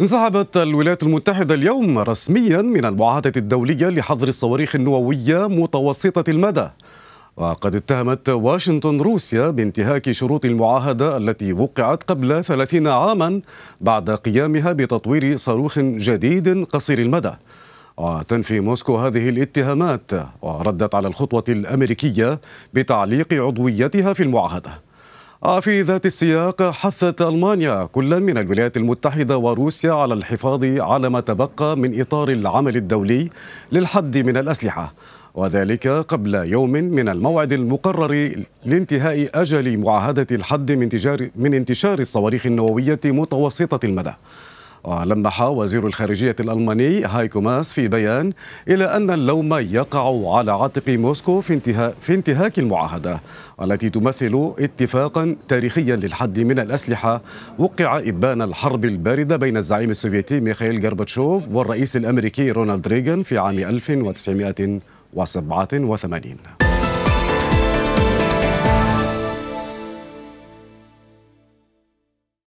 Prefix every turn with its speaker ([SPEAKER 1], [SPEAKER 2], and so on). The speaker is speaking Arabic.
[SPEAKER 1] انسحبت الولايات المتحدة اليوم رسميا من المعاهدة الدولية لحظر الصواريخ النووية متوسطة المدى وقد اتهمت واشنطن روسيا بانتهاك شروط المعاهدة التي وقعت قبل 30 عاما بعد قيامها بتطوير صاروخ جديد قصير المدى وتنفي موسكو هذه الاتهامات وردت على الخطوة الأمريكية بتعليق عضويتها في المعاهدة آه، في ذات السياق حثت ألمانيا كل من الولايات المتحدة وروسيا على الحفاظ على ما تبقى من إطار العمل الدولي للحد من الأسلحة وذلك قبل يوم من الموعد المقرر لانتهاء أجل معاهدة الحد من, تجار من انتشار الصواريخ النووية متوسطة المدى ولمح وزير الخارجية الألماني هايكو ماس في بيان إلى أن اللوم يقع على عاتق موسكو في, انتها في انتهاك المعاهدة التي تمثل اتفاقا تاريخيا للحد من الأسلحة وقع إبان الحرب الباردة بين الزعيم السوفيتي ميخائيل غورباتشوف والرئيس الأمريكي رونالد ريغان في عام 1987